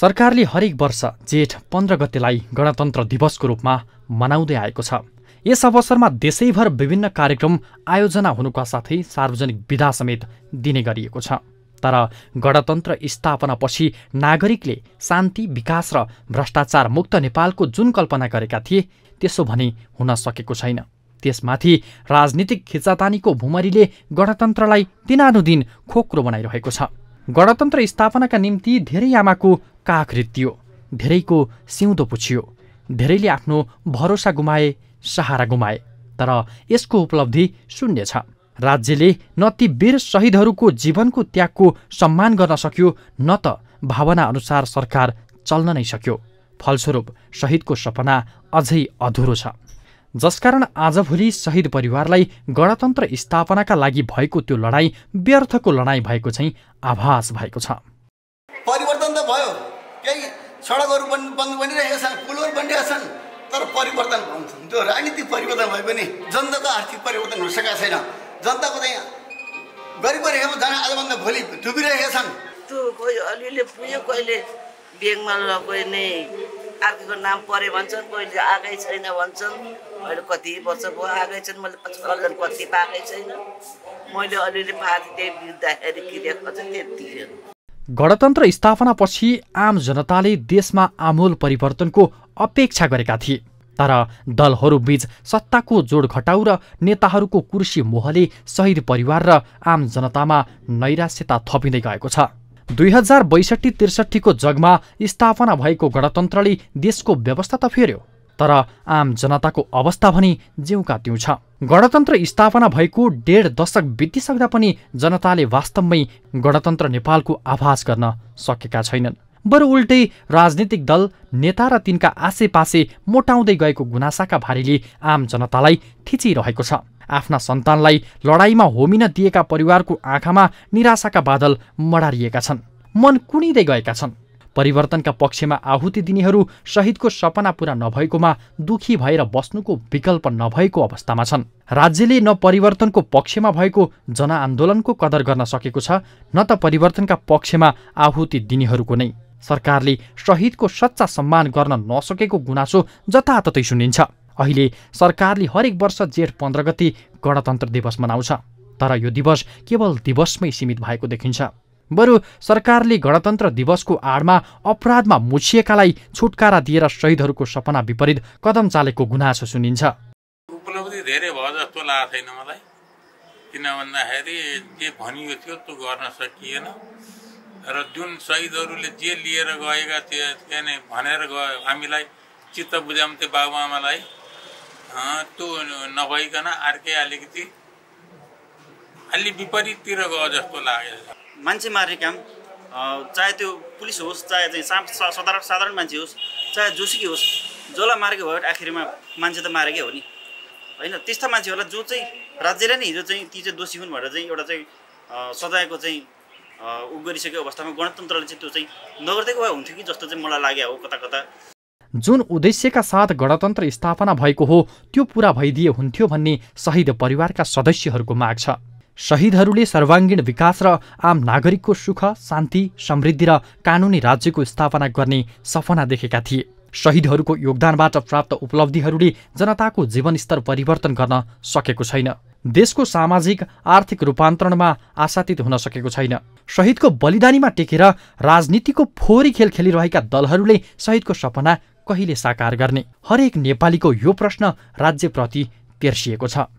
सरकारले हरेक वर्ष जेठ पन्ध्र गतेलाई गणतन्त्र दिवसको रूपमा मनाउँदै आएको छ यस अवसरमा देशैभर विभिन्न कार्यक्रम आयोजना हुनुका साथै सार्वजनिक विधा समेत दिने गरिएको छ तर गणतन्त्र स्थापनापछि नागरिकले शान्ति विकास र भ्रष्टाचार मुक्त नेपालको जुन कल्पना गरेका थिए त्यसो भने हुन सकेको छैन त्यसमाथि राजनीतिक खिचातानीको भुमरीले गणतन्त्रलाई दिनानुदिन खोक्रो बनाइरहेको छ गणतन्त्र स्थापनाका निम्ति धेरै आमाको काख रित्तियो धेरैको सिउँदो पुछियो धेरैले आफ्नो भरोसा गुमाए सहारा गुमाए तर यसको उपलब्धि शून्य छ राज्यले न ती वीर शहीदहरूको जीवनको त्यागको सम्मान गर्न सक्यो न त भावना अनुसार सरकार चल्न नै सक्यो फलस्वरूप शहीदको सपना अझै अधुरो छ जसकारण आजभोलि शहीद परिवारलाई गणतन्त्र स्थापनाका लागि भएको त्यो लडाईँ व्यर्थको लडाईँ भएको चाहिँ आभास भएको छ परिवर्तन त भयो केही सडकहरू बन्द बनिरहेका छन् पुलहरू बनिरहेका छन् तर परिवर्तन त्यो राजनीतिक परिवर्तन भए पनि जनताको आर्थिक परिवर्तन हुन सकेका छैन जनताको चाहिँ गरिपरेकामा जना आजभन्दा भोलि डुबिरहेका छन् त्यो कोही अलिअलि पुग्यो कहिले ब्याङ्कमा नै अर्कीको नाम पऱ्यो भन्छन् कोहीले आएकै छैन भन्छन् मैले कति वर्ष भयो आएकै छैन मैले छोरा कति पाएकै छैन मैले अलिअलि पाएको त्यही बिर्दाखेरि क्रिया खोज्छ त्यति गणतन्त्र स्थापनापछि आम जनताले देशमा आमूल परिवर्तनको अपेक्षा गरेका थिए तर दलहरूबीच सत्ताको जोड घटाउ र नेताहरूको कुर्सी मोहले शहीद परिवार र आम जनतामा नैराश्यता थपिँदै गएको छ दुई हजार बैसठी त्रिसठीको जगमा स्थापना भएको गणतन्त्रले देशको व्यवस्था त फेर्यो तर आम जनताको अवस्था भने जिउका त्यौँ छ गणतन्त्र स्थापना भएको डेढ दशक बितिसक्दा पनि जनताले वास्तवमै गणतन्त्र नेपालको आभास गर्न सकेका छैनन् बरु उल्टै राजनीतिक दल नेता र तिनका आसेपासे मोटाउँदै गएको गुनासाका भारीले आम जनतालाई थिचिरहेको छ आफ्ना सन्तानलाई लडाइँमा होमिन दिएका परिवारको आँखामा निराशाका बादल मडारिएका छन् मन कुणिँदै गएका छन् परिवर्तनका पक्षमा आहुति दिनेहरू शहीदको सपना पुरा नभएकोमा दुखी भएर बस्नुको विकल्प नभएको अवस्थामा छन् राज्यले न परिवर्तनको पक्षमा भएको जनआन्दोलनको कदर गर्न सकेको छ न त परिवर्तनका पक्षमा आहुति दिनेहरूको नै सरकारले शहीदको सच्चा सम्मान गर्न नसकेको गुनासो जताततै सुनिन्छ अहिले सरकारले हरेक वर्ष जेठ पन्ध्र गति गणतन्त्र दिवस मनाउँछ तर यो दिवस केवल दिवसमै सीमित भएको देखिन्छ बरु सरकारले गणतन्त्र दिवसको आडमा अपराधमा मुछिएकालाई छुटकारा दिएर शहीदहरूको सपना विपरीत कदम चालेको गुनासो सुनिन्छ उपलब्धि धेरै भयो जस्तो लागेको छैन मलाई किन भन्दाखेरि जे भनियो थियो त्यो गर्न सकिएन र जुन शहीदहरूले जे लिएर गएका थिए भनेर गयो हामीलाई चित्त बुझाउँथे बाबुआमालाई त्यो नभइकन अर्कै अलिकति अलि विपरीततिर गयो जस्तो लाग्यो मान्छे मार्ने काम चाहे त्यो पुलिस होस् चाहे चाहिँ साधारण साधारण मान्छे होस् चाहे जोसुकी होस् जसलाई मारेको भयो आखिरमा मान्छे त मारेकै हो नि होइन त्यस्ता मान्छेहरूलाई जो चाहिँ राज्यले नै हिजो चाहिँ ती चाहिँ दोषी हुन् भनेर चाहिँ एउटा चाहिँ सजायको चाहिँ उ गरिसकेको अवस्थामा गणतन्त्रले चाहिँ त्यो चाहिँ नगरिदिएको भए हुन्थ्यो कि जस्तो चाहिँ मलाई लाग्यो हो कता कता जुन उद्देश्यका साथ गणतन्त्र स्थापना भएको हो त्यो पुरा भइदिए हुन्थ्यो भन्ने शहीद परिवारका सदस्यहरूको माग छ शहीदहरूले सर्वाङ्गीण विकास र आम नागरिकको सुख शान्ति समृद्धि र कानुनी राज्यको स्थापना गर्ने सपना देखेका थिए शहीदहरूको योगदानबाट प्राप्त उपलब्धिहरूले जनताको जीवनस्तर परिवर्तन गर्न सकेको छैन देशको सामाजिक आर्थिक रूपान्तरणमा आशातीत हुन सकेको छैन शहीदको बलिदानीमा टेकेर राजनीतिको फोहोरी खेल खेलिरहेका दलहरूले शहीदको सपना कहिले साकार गर्ने हरेक नेपालीको यो प्रश्न राज्यप्रति तेर्सिएको छ